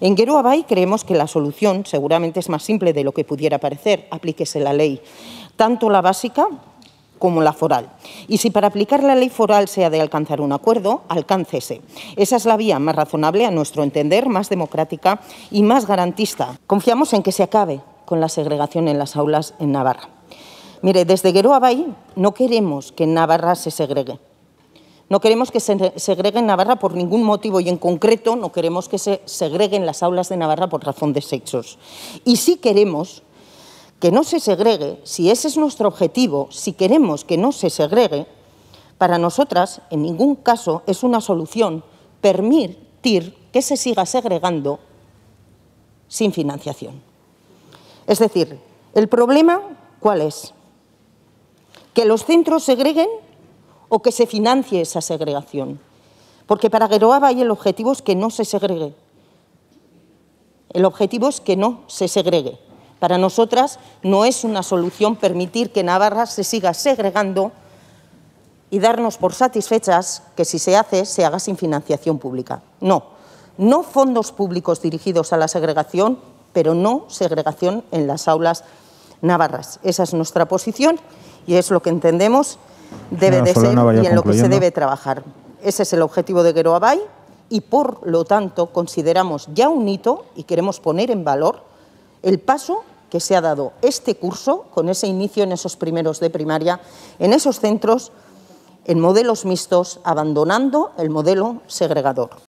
En Gueroabay creemos que la solución seguramente es más simple de lo que pudiera parecer. Aplíquese la ley, tanto la básica como la foral. Y si para aplicar la ley foral se ha de alcanzar un acuerdo, alcáncese. Esa es la vía más razonable, a nuestro entender, más democrática y más garantista. Confiamos en que se acabe con la segregación en las aulas en Navarra. Mire, desde Gueroabay no queremos que Navarra se segregue. No queremos que se segregue en Navarra por ningún motivo y en concreto no queremos que se segreguen las aulas de Navarra por razón de sexos. Y sí queremos que no se segregue, si ese es nuestro objetivo, si queremos que no se segregue, para nosotras en ningún caso es una solución permitir que se siga segregando sin financiación. Es decir, el problema, ¿cuál es? Que los centros segreguen o que se financie esa segregación. Porque para Gueroaba el objetivo es que no se segregue. El objetivo es que no se segregue. Para nosotras no es una solución permitir que Navarra se siga segregando y darnos por satisfechas que si se hace, se haga sin financiación pública. No, no fondos públicos dirigidos a la segregación, pero no segregación en las aulas navarras. Esa es nuestra posición y es lo que entendemos debe de ser y en lo que se debe trabajar. Ese es el objetivo de Gueroabay y por lo tanto consideramos ya un hito y queremos poner en valor el paso que se ha dado este curso con ese inicio en esos primeros de primaria, en esos centros, en modelos mixtos, abandonando el modelo segregador.